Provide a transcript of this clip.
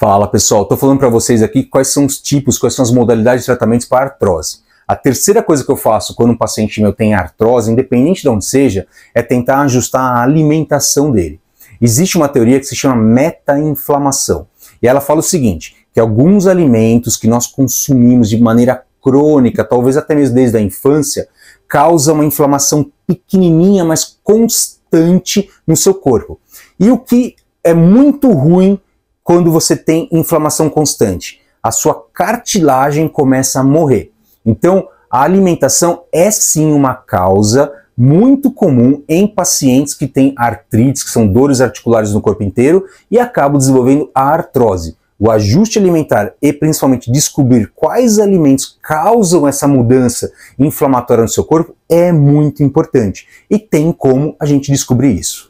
Fala pessoal, estou falando para vocês aqui quais são os tipos, quais são as modalidades de tratamentos para artrose. A terceira coisa que eu faço quando um paciente meu tem artrose, independente de onde seja, é tentar ajustar a alimentação dele. Existe uma teoria que se chama meta-inflamação. E ela fala o seguinte, que alguns alimentos que nós consumimos de maneira crônica, talvez até mesmo desde a infância, causam uma inflamação pequenininha, mas constante no seu corpo. E o que é muito ruim quando você tem inflamação constante? A sua cartilagem começa a morrer. Então, a alimentação é sim uma causa muito comum em pacientes que têm artrite, que são dores articulares no corpo inteiro e acabam desenvolvendo a artrose. O ajuste alimentar e principalmente descobrir quais alimentos causam essa mudança inflamatória no seu corpo é muito importante e tem como a gente descobrir isso.